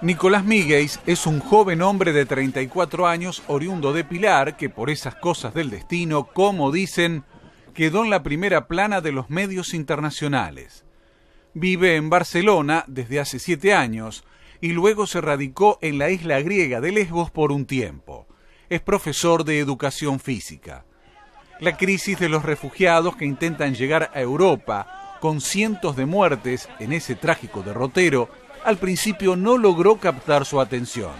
Nicolás Migueis es un joven hombre de 34 años oriundo de Pilar que por esas cosas del destino, como dicen, quedó en la primera plana de los medios internacionales. Vive en Barcelona desde hace siete años y luego se radicó en la isla griega de Lesbos por un tiempo. Es profesor de educación física. La crisis de los refugiados que intentan llegar a Europa con cientos de muertes en ese trágico derrotero, al principio no logró captar su atención.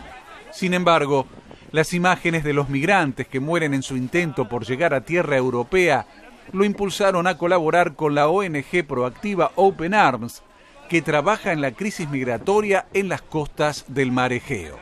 Sin embargo, las imágenes de los migrantes que mueren en su intento por llegar a tierra europea lo impulsaron a colaborar con la ONG proactiva Open Arms, que trabaja en la crisis migratoria en las costas del mar Egeo.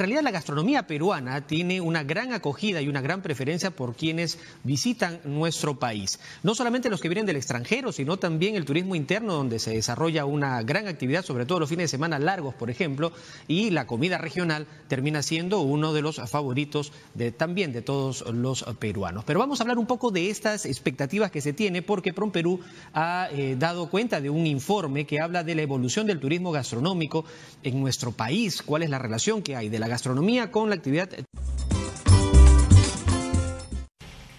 realidad la gastronomía peruana tiene una gran acogida y una gran preferencia por quienes visitan nuestro país. No solamente los que vienen del extranjero, sino también el turismo interno, donde se desarrolla una gran actividad, sobre todo los fines de semana largos, por ejemplo, y la comida regional termina siendo uno de los favoritos de, también de todos los peruanos. Pero vamos a hablar un poco de estas expectativas que se tiene, porque Perú ha eh, dado cuenta de un informe que habla de la evolución del turismo gastronómico en nuestro país, cuál es la relación que hay de la gastronomía con la actividad.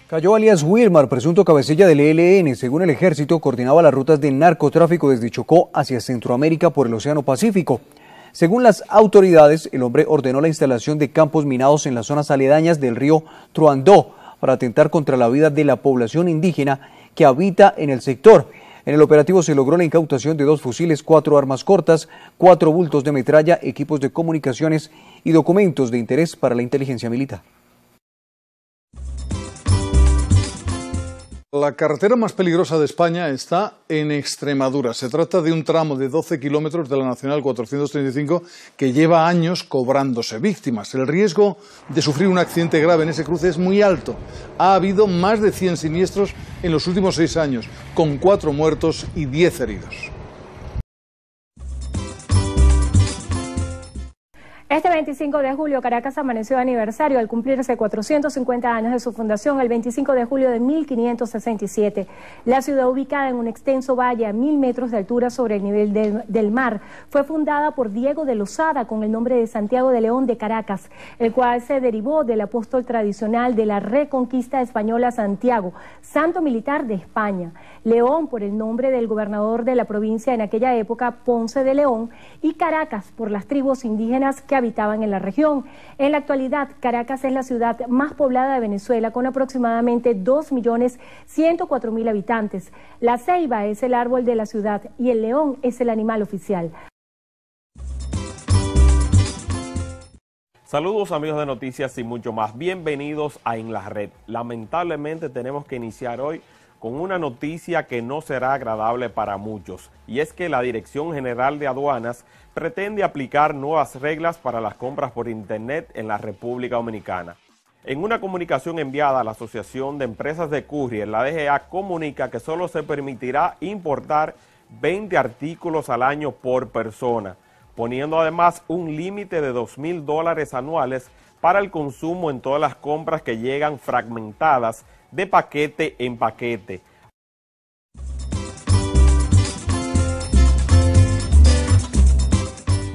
Cayó alias Wilmar, presunto cabecilla del ELN. Según el ejército, coordinaba las rutas de narcotráfico desde Chocó hacia Centroamérica por el Océano Pacífico. Según las autoridades, el hombre ordenó la instalación de campos minados en las zonas aledañas del río Truandó para atentar contra la vida de la población indígena que habita en el sector. En el operativo se logró la incautación de dos fusiles, cuatro armas cortas, cuatro bultos de metralla, equipos de comunicaciones y documentos de interés para la inteligencia militar. La carretera más peligrosa de España está en Extremadura. Se trata de un tramo de 12 kilómetros de la Nacional 435 que lleva años cobrándose víctimas. El riesgo de sufrir un accidente grave en ese cruce es muy alto. Ha habido más de 100 siniestros en los últimos seis años, con cuatro muertos y diez heridos. Este 25 de julio Caracas amaneció de aniversario al cumplirse 450 años de su fundación, el 25 de julio de 1567. La ciudad ubicada en un extenso valle a mil metros de altura sobre el nivel del, mar fue fundada por Diego de Lozada con el nombre de Santiago de León de Caracas, el cual se derivó del apóstol tradicional de la reconquista española Santiago, santo militar de España. León por el nombre del gobernador de la provincia en aquella época, Ponce de León, y Caracas por las tribus indígenas que habitaban en la región. En la actualidad, Caracas es la ciudad más poblada de Venezuela con aproximadamente 2.104.000 habitantes. La ceiba es el árbol de la ciudad y el león es el animal oficial. Saludos amigos de Noticias y mucho más. Bienvenidos a En la Red. Lamentablemente tenemos que iniciar hoy con una noticia que no será agradable para muchos, y es que la Dirección General de Aduanas pretende aplicar nuevas reglas para las compras por Internet en la República Dominicana. En una comunicación enviada a la Asociación de Empresas de Courier, la DGA comunica que solo se permitirá importar 20 artículos al año por persona, poniendo además un límite de 2 mil dólares anuales para el consumo en todas las compras que llegan fragmentadas de paquete en paquete.